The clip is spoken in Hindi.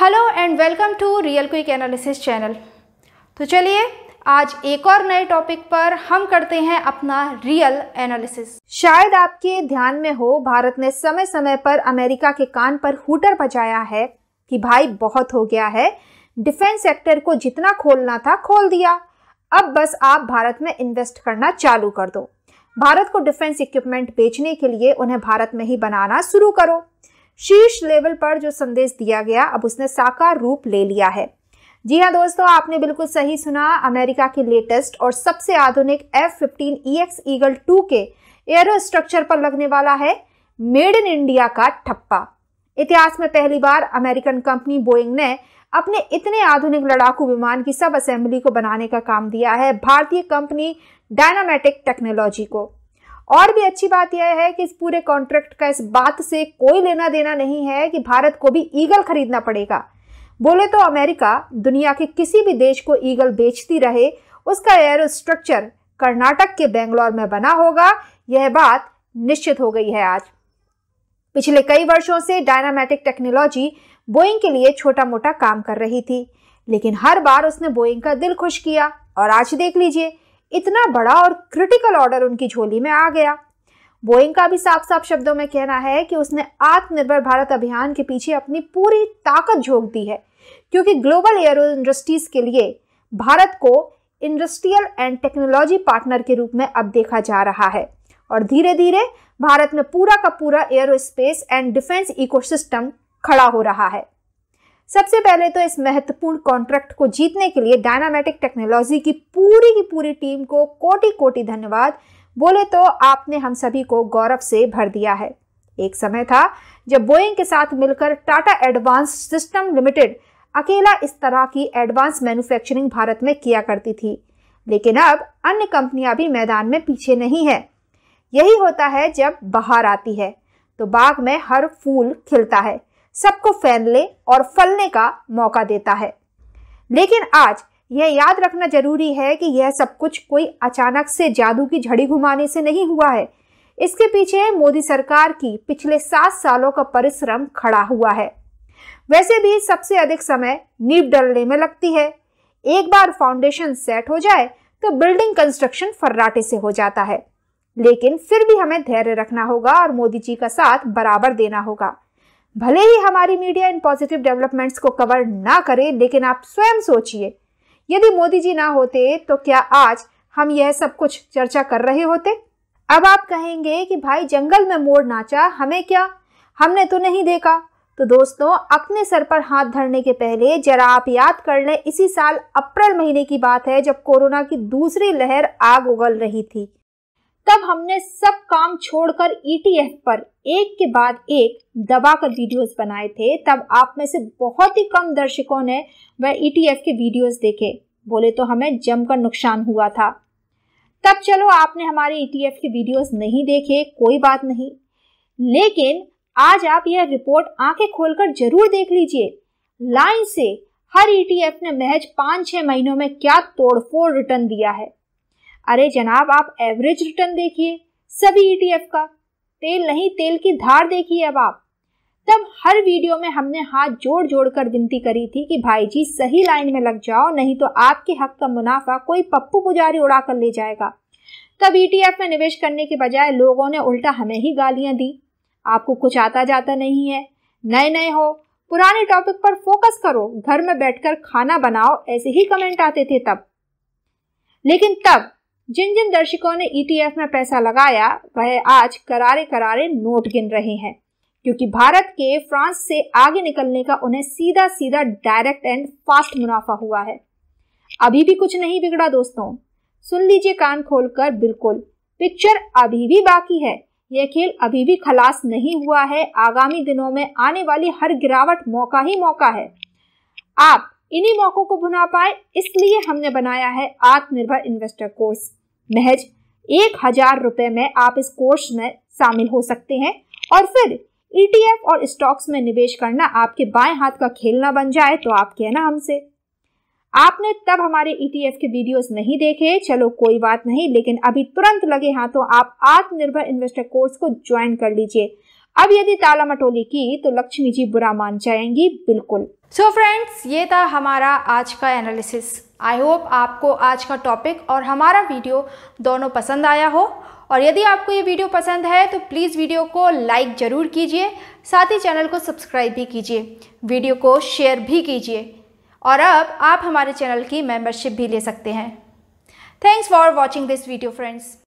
hello and welcome to real quick analysis channel तो चलिए आज एक और नए टॉपिक पर हम करते हैं अपना रियल एनालिसिस शायद आपके ध्यान में हो भारत ने समय समय पर अमेरिका के कान पर हुटर बजाया है कि भाई बहुत हो गया है डिफेंस सेक्टर को जितना खोलना था खोल दिया अब बस आप भारत में इन्वेस्ट करना चालू कर दो भारत को डिफेंस इक्विपमेंट बेचने के लिए उन्हें भारत में ही बनाना शुरू करो शीर्ष लेवल पर जो संदेश दिया गया अब उसने साकार रूप ले लिया है जी हाँ दोस्तों आपने बिल्कुल सही सुना अमेरिका के लेटेस्ट और सबसे आधुनिक F fifteen E X eagle two के एयरो स्ट्रक्चर पर लगने वाला है मेड इन इंडिया का ठप्पा इतिहास में पहली बार अमेरिकन कंपनी बोइंग ने अपने इतने आधुनिक लड़ाकू विमान की सब असेंबली को बनाने का काम दिया है भारतीय कंपनी डायनामेटिक टेक्नोलॉजी को और भी अच्छी बात यह है कि इस पूरे कॉन्ट्रैक्ट का इस बात से कोई लेना देना नहीं है कि भारत को भी ईगल खरीदना पड़ेगा बोले तो अमेरिका दुनिया के किसी भी देश को ईगल बेचती रहे उसका एयर स्ट्रक्चर कर्नाटक के बेंगलोर में बना होगा यह बात निश्चित हो गई है आज पिछले कई वर्षों से डायनामेटिक टेक्नोलॉजी बोइंग के लिए छोटा मोटा काम कर रही थी लेकिन हर बार उसने बोइंग का दिल खुश किया और आज देख लीजिए इतना बड़ा और क्रिटिकल ऑर्डर उनकी झोली में आ गया बोइंग का भी साफ साफ शब्दों में कहना है कि उसने आत्मनिर्भर भारत अभियान के पीछे अपनी पूरी ताकत झोंक दी है क्योंकि ग्लोबल एयरो इंडस्ट्रीज के लिए भारत को इंडस्ट्रियल एंड टेक्नोलॉजी पार्टनर के रूप में अब देखा जा रहा है और धीरे धीरे भारत में पूरा का पूरा aerospace and defence ecosystem खड़ा हो रहा है सबसे पहले तो इस महत्वपूर्ण कॉन्ट्रैक्ट को जीतने के लिए डायनामेटिक टेक्नोलॉजी की पूरी की पूरी टीम को कोटि कोटि धन्यवाद बोले तो आपने हम सभी को गौरव से भर दिया है एक समय था जब बोइंग के साथ मिलकर टाटा एडवांस सिस्टम लिमिटेड अकेला इस तरह की एडवांस मैन्युफैक्चरिंग भारत में किया करती थी लेकिन अब अन्य कंपनियां भी मैदान में पीछे नहीं है यही होता है जब बाहर आती है तो बाग में हर फूल खिलता है सबको फैलने और फलने का मौका देता है लेकिन आज यह याद रखना जरूरी है कि यह सब कुछ कोई अचानक से जादू की झड़ी घुमाने से नहीं हुआ है इसके पीछे मोदी सरकार की पिछले सात सालों का परिश्रम खड़ा हुआ है वैसे भी सबसे अधिक समय नींव डलने में लगती है एक बार फाउंडेशन सेट हो जाए तो बिल्डिंग कंस्ट्रक्शन फर्राटे से हो जाता है लेकिन फिर भी हमें धैर्य रखना होगा और मोदी जी का साथ बराबर देना होगा भले ही हमारी मीडिया इन पॉजिटिव डेवलपमेंट्स को कवर ना करे लेकिन आप स्वयं सोचिए यदि मोदी जी ना होते तो क्या आज हम यह सब कुछ चर्चा कर रहे होते अब आप कहेंगे कि भाई जंगल में मोड़ नाचा हमें क्या हमने तो नहीं देखा तो दोस्तों अपने सर पर हाथ धरने के पहले जरा आप याद कर लें इसी साल अप्रैल महीने की बात है जब कोरोना की दूसरी लहर आग उगल रही थी तब हमने सब काम छोड़कर ईटीएफ e पर एक के बाद एक दबाकर वीडियोस बनाए थे तब आप में से बहुत ही कम दर्शकों ने वह ईटीएफ e के वीडियोस देखे बोले तो हमें जमकर नुकसान हुआ था तब चलो आपने हमारे ईटीएफ e के वीडियोस नहीं देखे कोई बात नहीं लेकिन आज आप यह रिपोर्ट आंखें खोलकर जरूर देख लीजिए लाइन से हर ईटीएफ ने महज पाँच छः महीनों में क्या तोड़फोड़ रिटर्न दिया है अरे जनाब आप एवरेज रिटर्न देखिए सभी ईटीएफ e का तेल नहीं तेल की धार देखिए अब आप तब हर वीडियो में हमने हाथ जोड़ जोड़ कर विनती करी थी कि भाई जी सही लाइन में लग जाओ नहीं तो आपके हक का मुनाफा कोई पप्पू पुजारी उड़ा कर ले जाएगा तब ईटीएफ e में निवेश करने के बजाय लोगों ने उल्टा हमें ही गालियां दी आपको कुछ आता जाता नहीं है नए नए हो पुराने टॉपिक पर फोकस करो घर में बैठकर खाना बनाओ ऐसे ही कमेंट आते थे तब लेकिन तब जिन जिन दर्शकों ने ईटीएफ e में पैसा लगाया वह आज करारे करारे नोट गिन रहे हैं क्योंकि भारत के फ्रांस से आगे निकलने का उन्हें सीधा सीधा डायरेक्ट एंड फास्ट मुनाफा हुआ है अभी भी कुछ नहीं बिगड़ा दोस्तों सुन लीजिए कान खोलकर बिल्कुल पिक्चर अभी भी बाकी है यह खेल अभी भी खलास नहीं हुआ है आगामी दिनों में आने वाली हर गिरावट मौका ही मौका है आप इन्हीं मौकों को भुना पाए इसलिए हमने बनाया है आत्मनिर्भर इन्वेस्टर कोर्स महज एक हजार रुपये में आप इस कोर्स में शामिल हो सकते हैं और फिर ईटीएफ e और स्टॉक्स में निवेश करना आपके बाएं हाथ का खेलना बन जाए तो आप कहना हमसे आपने तब हमारे ईटीएफ e के वीडियोस नहीं देखे चलो कोई बात नहीं लेकिन अभी तुरंत लगे हाथों तो आप आत्मनिर्भर इन्वेस्टर कोर्स को ज्वाइन कर लीजिए अब यदि ताला मटोली की तो लक्ष्मी जी बुरा मान जाएंगी बिल्कुल सो so फ्रेंड्स ये था हमारा आज का एनालिसिस आई होप आपको आज का टॉपिक और हमारा वीडियो दोनों पसंद आया हो और यदि आपको ये वीडियो पसंद है तो प्लीज़ वीडियो को लाइक ज़रूर कीजिए साथ ही चैनल को सब्सक्राइब भी कीजिए वीडियो को शेयर भी कीजिए और अब आप हमारे चैनल की मेंबरशिप भी ले सकते हैं thanks for watching this video friends